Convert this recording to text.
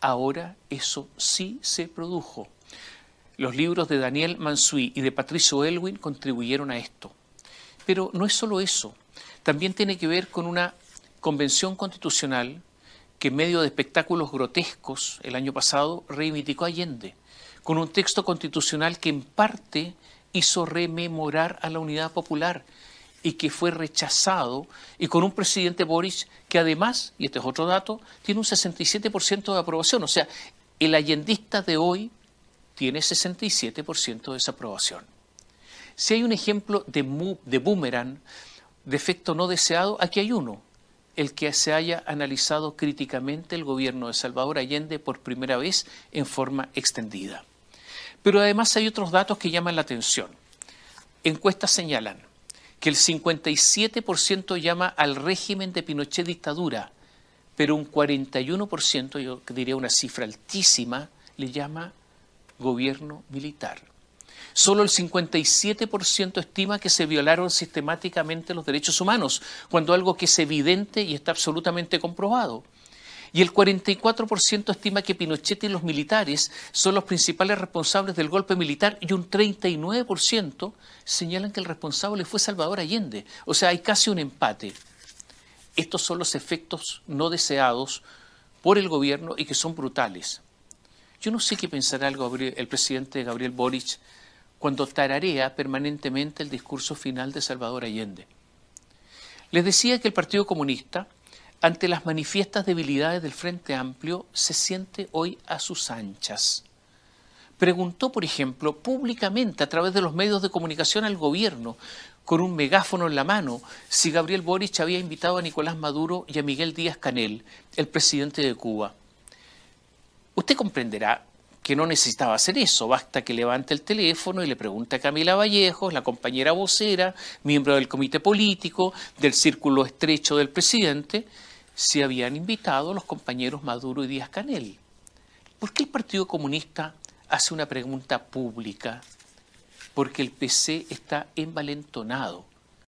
ahora eso sí se produjo. Los libros de Daniel Mansui y de Patricio Elwin contribuyeron a esto. Pero no es solo eso, también tiene que ver con una convención constitucional que en medio de espectáculos grotescos el año pasado reivindicó Allende, con un texto constitucional que en parte hizo rememorar a la unidad popular y que fue rechazado, y con un presidente Boris que además, y este es otro dato, tiene un 67% de aprobación. O sea, el allendista de hoy tiene 67% de desaprobación. Si hay un ejemplo de, de boomerang, de efecto no deseado, aquí hay uno, el que se haya analizado críticamente el gobierno de Salvador Allende por primera vez en forma extendida. Pero además hay otros datos que llaman la atención. Encuestas señalan que el 57% llama al régimen de Pinochet dictadura, pero un 41%, yo diría una cifra altísima, le llama gobierno militar. Solo el 57% estima que se violaron sistemáticamente los derechos humanos, cuando algo que es evidente y está absolutamente comprobado y el 44% estima que Pinochet y los militares son los principales responsables del golpe militar y un 39% señalan que el responsable fue Salvador Allende. O sea, hay casi un empate. Estos son los efectos no deseados por el gobierno y que son brutales. Yo no sé qué pensará el, el presidente Gabriel Boric cuando tararea permanentemente el discurso final de Salvador Allende. Les decía que el Partido Comunista ante las manifiestas debilidades del Frente Amplio, se siente hoy a sus anchas. Preguntó, por ejemplo, públicamente a través de los medios de comunicación al gobierno, con un megáfono en la mano, si Gabriel Boric había invitado a Nicolás Maduro y a Miguel Díaz Canel, el presidente de Cuba. Usted comprenderá que no necesitaba hacer eso, basta que levante el teléfono y le pregunte a Camila Vallejos, la compañera vocera, miembro del comité político, del círculo estrecho del presidente, se habían invitado los compañeros Maduro y Díaz Canel. ¿Por qué el Partido Comunista hace una pregunta pública? Porque el PC está envalentonado